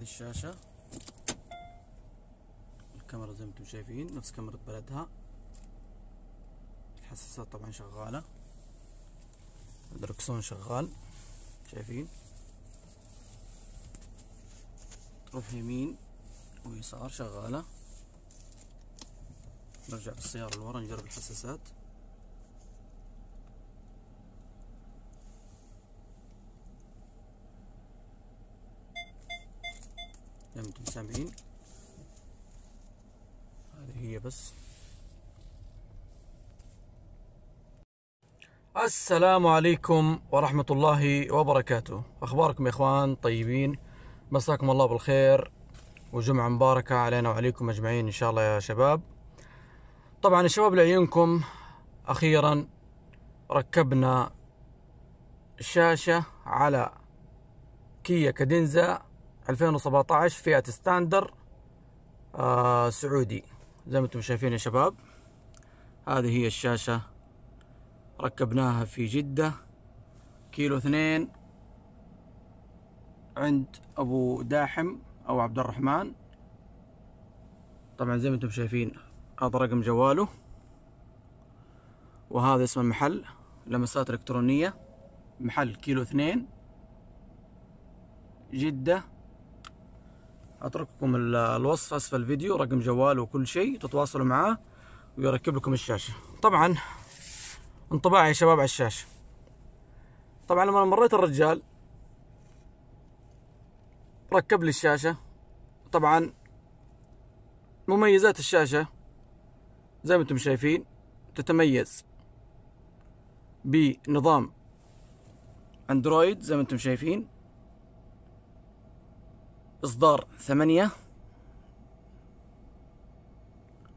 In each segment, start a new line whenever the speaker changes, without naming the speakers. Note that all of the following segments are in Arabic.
هذه الشاشة الكاميرا زي ما انتم شايفين نفس كاميرا بلدها الحساسات طبعا شغالة الدركسون شغال شايفين تروح يمين ويسار شغالة نرجع بالسيارة لورا نجرب الحساسات انتم سامعين هذه هي بس السلام عليكم ورحمة الله وبركاته أخباركم يا إخوان طيبين مساكم الله بالخير وجمعة مباركة علينا وعليكم أجمعين إن شاء الله يا شباب طبعا الشباب لعيونكم أخيرا ركبنا شاشة على كيا كادينزا 2017 فئة ستاندر آه سعودي زي ما انتم شايفين يا شباب هذه هي الشاشة ركبناها في جدة كيلو اثنين عند ابو داحم او عبد الرحمن طبعا زي ما انتم شايفين هذا رقم جواله وهذا اسم المحل لمسات الكترونية محل كيلو اثنين جدة اترككم الوصف اسفل الفيديو رقم جواله وكل شيء تتواصلوا معاه ويركب لكم الشاشه طبعا انطباع يا شباب على الشاشه طبعا لما مريت الرجال ركب لي الشاشه طبعا مميزات الشاشه زي ما انتم شايفين تتميز بنظام اندرويد زي ما انتم شايفين إصدار ثمانية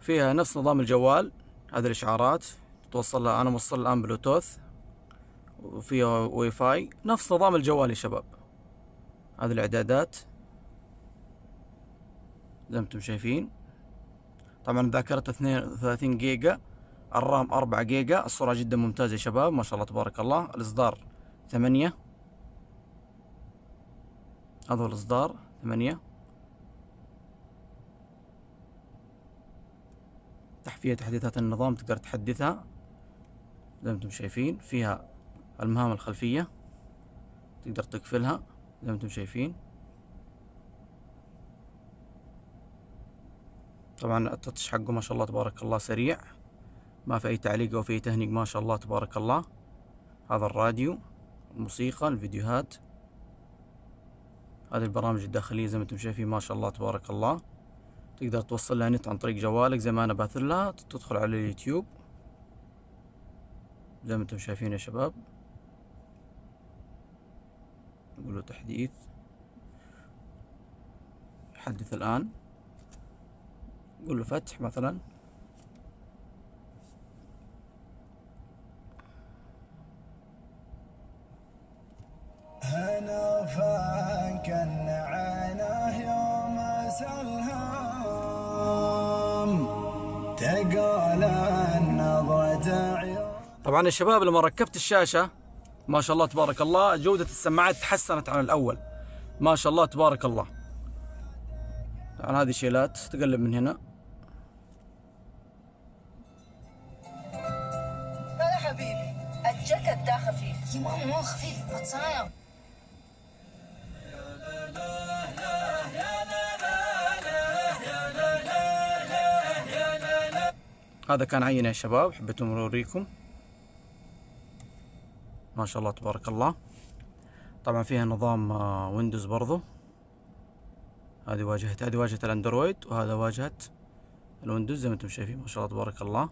فيها نفس نظام الجوال هذه الإشعارات توصل لها أنا موصل الآن بلوتوث وفيها واي فاي نفس نظام الجوال يا شباب هذه الإعدادات زي ما انتم شايفين طبعا ذاكرته 32 جيجا الرام 4 جيجا الصورة جدا ممتازة يا شباب ما شاء الله تبارك الله الإصدار ثمانية هذا الإصدار ثمانية فيها تحديثات النظام تقدر تحدثها زي ما انتم شايفين فيها المهام الخلفية تقدر تقفلها زي ما انتم شايفين طبعا التتش حقه ما شاء الله تبارك الله سريع ما في اي تعليق او في اي تهنيق ما شاء الله تبارك الله هذا الراديو الموسيقى الفيديوهات هذه البرامج الداخلية زي ما انتم شايفين ما شاء الله تبارك الله تقدر توصل لها نت عن طريق جوالك زي ما انا باثر لها تدخل على اليوتيوب زي ما انتم شايفين يا شباب نقول تحديث يحدث الآن نقول له فتح مثلا هنا طبعا يا شباب لما ركبت الشاشة ما شاء الله تبارك الله جودة السماعات تحسنت عن الأول ما شاء الله تبارك الله طبعا هذه شيلات تقلب من هنا لا حبيبي الجاكيت ده خفيف يا ماما خفيف ما هذا كان عينه يا شباب حبيت أوريكم ما شاء الله تبارك الله طبعا فيها نظام ويندوز آه، برضو هذه واجهة هذه واجهة الاندرويد وهذا واجهة الويندوز زي ما انتم شايفين ما شاء الله تبارك الله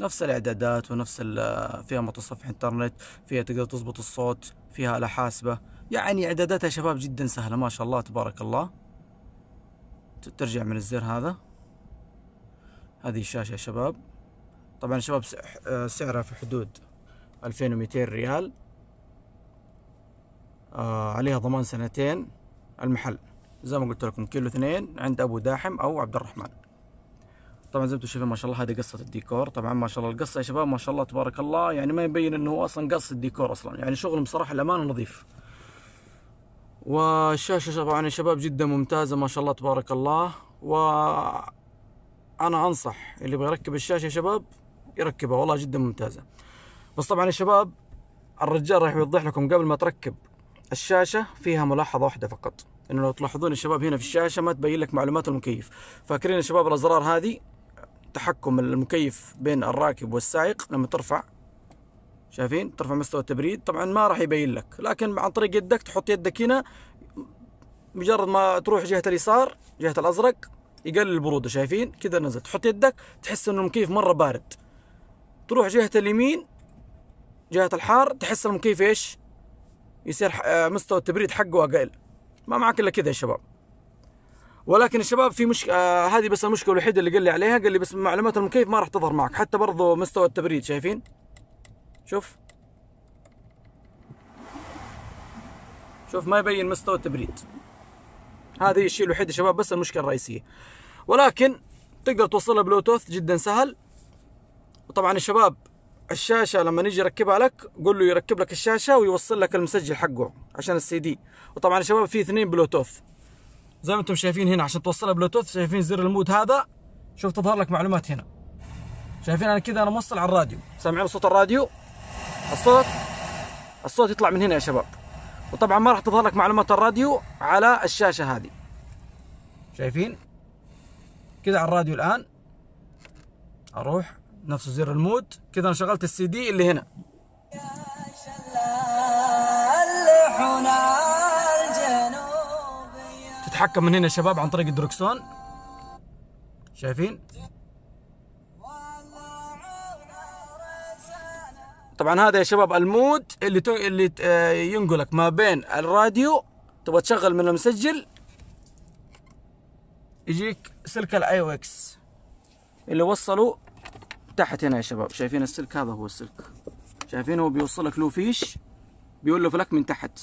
نفس الاعدادات ونفس آه، فيها متصفح انترنت فيها تقدر تضبط الصوت فيها آلة حاسبة يعني اعداداتها يا شباب جدا سهلة ما شاء الله تبارك الله ترجع من الزر هذا هذه الشاشة يا شباب طبعا يا شباب آه، سعرها في حدود 2200 ريال آه عليها ضمان سنتين المحل زي ما قلت لكم كيلو اثنين عند ابو داحم او عبد الرحمن طبعا زي ما انتم ما شاء الله هذه قصه الديكور طبعا ما شاء الله القصه يا شباب ما شاء الله تبارك الله يعني ما يبين انه هو اصلا قص الديكور اصلا يعني شغلهم بصراحه الامان نظيف والشاشه طبعا يا شباب جدا ممتازه ما شاء الله تبارك الله و انا انصح اللي يبغى يركب الشاشه يا شباب يركبها والله جدا ممتازه بس طبعا يا شباب الرجال راح يوضح لكم قبل ما تركب الشاشه فيها ملاحظه واحده فقط انه لو تلاحظون الشباب هنا في الشاشه ما تبين لك معلومات المكيف فاكرين يا شباب الازرار هذه تحكم المكيف بين الراكب والسائق لما ترفع شايفين ترفع مستوى التبريد طبعا ما راح يبين لك لكن عن طريق يدك تحط يدك هنا مجرد ما تروح جهه اليسار جهه الازرق يقلل البروده شايفين كذا نزل تحط يدك تحس انه المكيف مره بارد تروح جهه اليمين جهه الحار تحس المكيف ايش يصير آه، مستوى التبريد حقه اقل ما معك الا كذا يا شباب ولكن الشباب في مشكلة آه هذه بس المشكله الوحيده اللي قال لي عليها قال لي بس معلومات المكيف ما راح تظهر معك حتى برضه مستوى التبريد شايفين شوف شوف ما يبين مستوى التبريد هذا الشيء الوحيد يا شباب بس المشكله الرئيسيه ولكن تقدر توصلها بلوتوث جدا سهل وطبعا يا شباب الشاشة لما نيجي يركبها لك قول له يركب لك الشاشة ويوصل لك المسجل حقه عشان السي دي وطبعا يا شباب في اثنين بلوتوث زي ما انتم شايفين هنا عشان توصلها بلوتوث شايفين زر المود هذا شوف تظهر لك معلومات هنا شايفين انا كذا انا موصل على الراديو سامعين صوت الراديو الصوت الصوت يطلع من هنا يا شباب وطبعا ما راح تظهر لك معلومات الراديو على الشاشه هذه شايفين كذا على الراديو الان اروح نفس زر المود كذا انا شغلت السي دي اللي هنا تتحكم من هنا يا شباب عن طريق الدركسون شايفين طبعا هذا يا شباب المود اللي ت... اللي آه، ينقلك ما بين الراديو تبغى تشغل من المسجل يجيك سلك الاي او اكس اللي وصلوا تحت هنا يا شباب شايفين السلك هذا هو السلك شايفين هو بيوصلك له فيش بيولف لك من تحت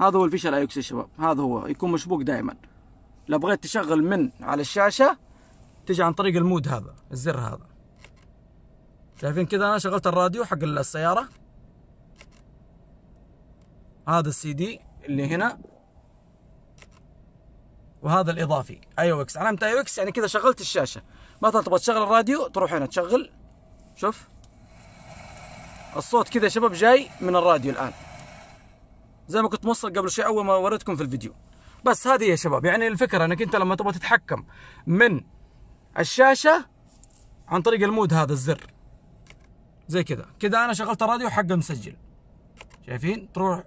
هذا هو الفيش الاي اكس يا شباب هذا هو يكون مشبوك دائما لو بغيت تشغل من على الشاشه تجي عن طريق المود هذا الزر هذا شايفين كذا انا شغلت الراديو حق السياره هذا السي دي اللي هنا وهذا الاضافي اي او اكس علامه اي او اكس يعني كذا شغلت الشاشه مثلا تبغى تشغل الراديو تروح هنا تشغل شوف الصوت كذا شباب جاي من الراديو الان زي ما كنت موصل قبل شوي اول ما وريتكم في الفيديو بس هذه يا شباب يعني الفكره انك انت لما تبغى تتحكم من الشاشه عن طريق المود هذا الزر زي كذا كذا انا شغلت الراديو حق مسجل شايفين تروح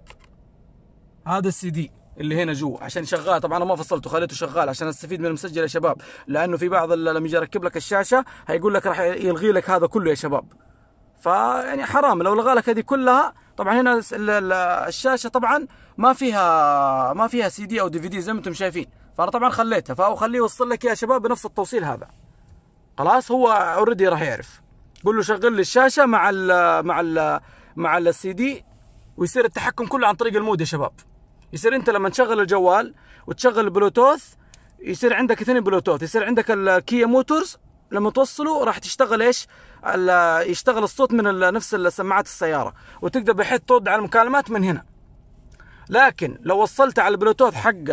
هذا السي دي اللي هنا جوا عشان شغال طبعا انا ما فصلته خليته شغال عشان استفيد من المسجل يا شباب لانه في بعض لما يجي يركب لك الشاشه هيقول لك راح يلغي لك هذا كله يا شباب فيعني حرام لو لغى لك هذه كلها طبعا هنا الشاشه طبعا ما فيها ما فيها سي دي او دي في دي زي ما انتم شايفين فانا طبعا خليتها فاخليه يوصل لك يا شباب بنفس التوصيل هذا خلاص هو اوريدي راح يعرف قول له شغل لي الشاشه مع ال مع ال مع السي دي ويصير التحكم كله عن طريق المود يا شباب يصير انت لما تشغل الجوال وتشغل البلوتوث يصير عندك اثنين بلوتوث يصير عندك الكيا موتورز لما توصله راح تشتغل ايش يشتغل الصوت من نفس السماعات السياره وتقدر بحيث ترد على المكالمات من هنا لكن لو وصلت على البلوتوث حق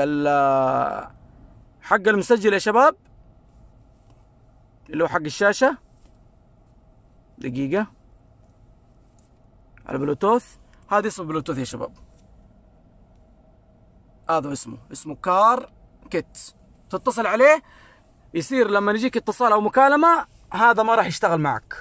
حق المسجل يا شباب اللي هو حق الشاشه دقيقة على بلوتوث هذا اسمه بلوتوث يا شباب هذا اسمه اسمه كار كيت تتصل عليه يصير لما يجيك اتصال او مكالمة هذا ما راح يشتغل معك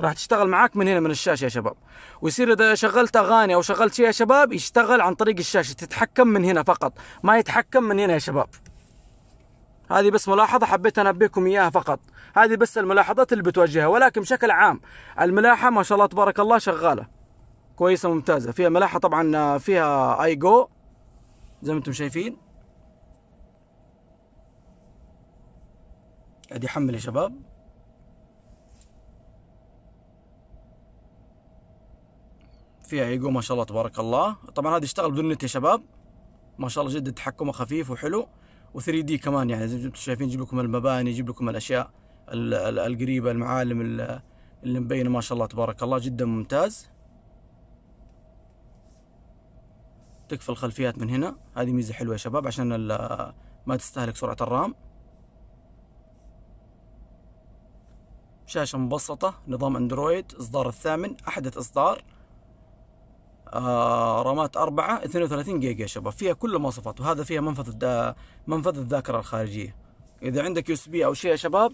راح تشتغل معك من هنا من الشاشه يا شباب ويصير اذا شغلت اغاني او شغلت شيء يا شباب يشتغل عن طريق الشاشه تتحكم من هنا فقط ما يتحكم من هنا يا شباب هذه بس ملاحظة حبيت أنبهكم إياها فقط هذه بس الملاحظات اللي بتوجهها ولكن بشكل عام الملاحة ما شاء الله تبارك الله شغالة كويسة ممتازة فيها ملاحة طبعا فيها اي جو زي ما انتم شايفين قاعد يحمل يا شباب فيها اي جو ما شاء الله تبارك الله طبعا هذه اشتغل بدون نت يا شباب ما شاء الله جدا تحكمه خفيف وحلو و3 دي كمان يعني زي ما انتم شايفين يجيب لكم المباني يجيب لكم الاشياء القريبه المعالم اللي مبينه ما شاء الله تبارك الله جدا ممتاز تكفى الخلفيات من هنا هذه ميزه حلوه يا شباب عشان ما تستهلك سرعه الرام شاشه مبسطه نظام اندرويد اصدار الثامن احدث اصدار آه، رامات 4 32 جيجا يا شباب فيها كل المواصفات وهذا فيها منفذ منفذ الذاكره الخارجيه اذا عندك يو اس بي او شيء يا شباب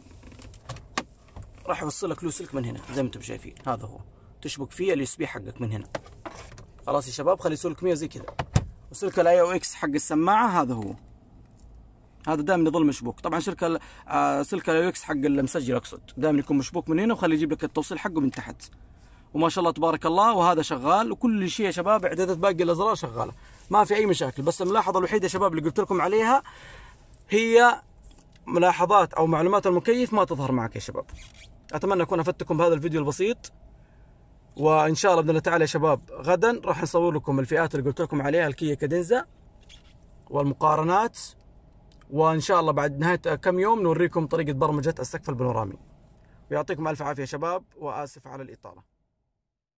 راح يوصلك له سلك من هنا زي ما انتم شايفين هذا هو تشبك فيه اليو اس بي حقك من هنا خلاص يا شباب خلي سلك 100 زي كذا وسلك الاي او اكس حق السماعه هذا هو هذا دائما يظل مشبوك طبعا شركه آه، سلك الاي او اكس حق المسجل اقصد دائما يكون مشبوك من هنا وخلي يجيب لك التوصيل حقه من تحت وما شاء الله تبارك الله وهذا شغال وكل شيء يا شباب اعدادات باقي الازرار شغاله ما في اي مشاكل بس الملاحظه الوحيده يا شباب اللي قلت لكم عليها هي ملاحظات او معلومات المكيف ما تظهر معك يا شباب اتمنى اكون افدتكم بهذا الفيديو البسيط وان شاء الله باذن الله تعالى يا شباب غدا راح نصور لكم الفئات اللي قلت لكم عليها الكيا كادنزا والمقارنات وان شاء الله بعد نهايه كم يوم نوريكم طريقه برمجه السقف البانورامي ويعطيكم الف عافيه يا شباب واسف على الاطاله